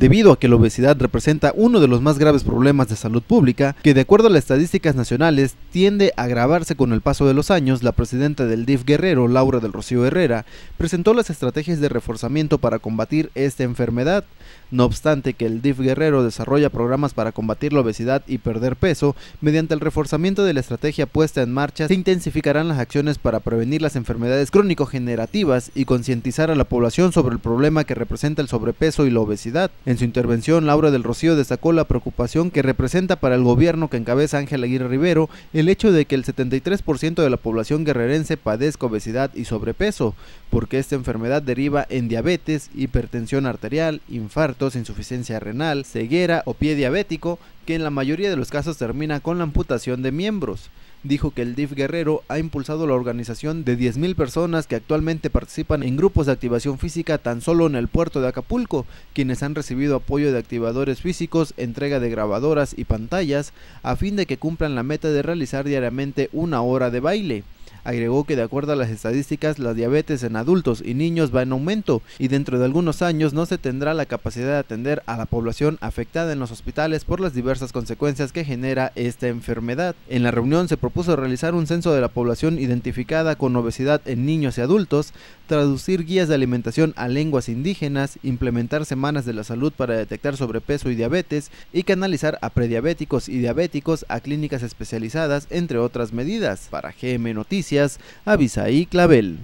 debido a que la obesidad representa uno de los más graves problemas de salud pública, que de acuerdo a las estadísticas nacionales tiende a agravarse con el paso de los años, la presidenta del DIF Guerrero, Laura del Rocío Herrera, presentó las estrategias de reforzamiento para combatir esta enfermedad. No obstante que el DIF Guerrero desarrolla programas para combatir la obesidad y perder peso, mediante el reforzamiento de la estrategia puesta en marcha se intensificarán las acciones para prevenir las enfermedades crónico-generativas y concientizar a la población sobre el problema que representa el sobrepeso y la obesidad. En su intervención, Laura del Rocío destacó la preocupación que representa para el gobierno que encabeza Ángel Aguirre Rivero el hecho de que el 73% de la población guerrerense padezca obesidad y sobrepeso, porque esta enfermedad deriva en diabetes, hipertensión arterial, infartos, insuficiencia renal, ceguera o pie diabético, que en la mayoría de los casos termina con la amputación de miembros. Dijo que el DIF Guerrero ha impulsado la organización de 10.000 personas que actualmente participan en grupos de activación física tan solo en el puerto de Acapulco, quienes han recibido apoyo de activadores físicos, entrega de grabadoras y pantallas, a fin de que cumplan la meta de realizar diariamente una hora de baile. Agregó que de acuerdo a las estadísticas, la diabetes en adultos y niños va en aumento y dentro de algunos años no se tendrá la capacidad de atender a la población afectada en los hospitales por las diversas consecuencias que genera esta enfermedad. En la reunión se propuso realizar un censo de la población identificada con obesidad en niños y adultos, traducir guías de alimentación a lenguas indígenas, implementar semanas de la salud para detectar sobrepeso y diabetes y canalizar a prediabéticos y diabéticos a clínicas especializadas, entre otras medidas. Para GM Noticias, Noticias, Avisaí Clavel.